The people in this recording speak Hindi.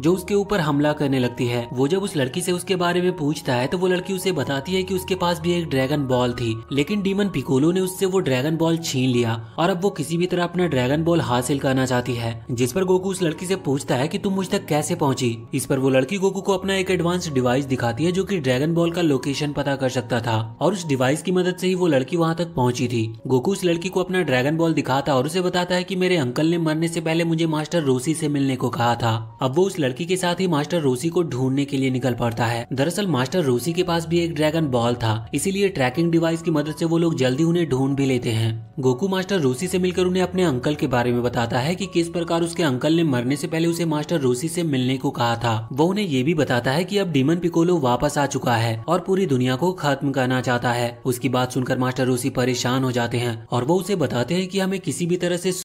जो उसके ऊपर हमला करने लगती है वो जब उस लड़की से उसके बारे में पूछता है तो वो लड़की उसे बताती है कि उसके पास भी एक ड्रैगन बॉल थी लेकिन डीमन पिकोलो ने उससे वो ड्रैगन बॉल छीन लिया और अब वो किसी भी तरह अपना ड्रैगन बॉल हासिल करना चाहती है जिस पर गोकू उस लड़की से पूछता है की तुम मुझ तक कैसे पहुंची इस पर वो लड़की गोकू को अपना एक एडवांस डिवाइस दिखाती है जो की ड्रैगन बॉल का लोकेशन पता कर सकता था और उस डिवाइस की मदद से ही वो लड़की वहाँ तक पहुंची थी गोकू उस लड़की को अपना ड्रैगन बॉल दिखाता और उसे बताता है की मेरे अंकल ने मरने से पहले मुझे मास्टर रोसी से मिलने को कहा था अब वो उस लड़की के साथ ही मास्टर रोसी को ढूंढने के लिए निकल पड़ता है दरअसल मास्टर रोसी के पास भी एक ड्रैगन बॉल था इसीलिए ट्रैकिंग डिवाइस की मदद से वो लोग जल्दी उन्हें ढूंढ भी लेते हैं गोकू मास्टर रोसी से मिलकर उन्हें अपने अंकल के बारे में बताता है कि किस प्रकार उसके अंकल ने मरने से पहले उसे मास्टर रोसी से मिलने को कहा था वो उन्हें ये भी बताता है कि अब डीमन पिकोलो वापस आ चुका है और पूरी दुनिया को खत्म करना चाहता है उसकी बात सुनकर मास्टर रोसी परेशान हो जाते हैं और वो उसे बताते हैं कि हमें किसी भी तरह से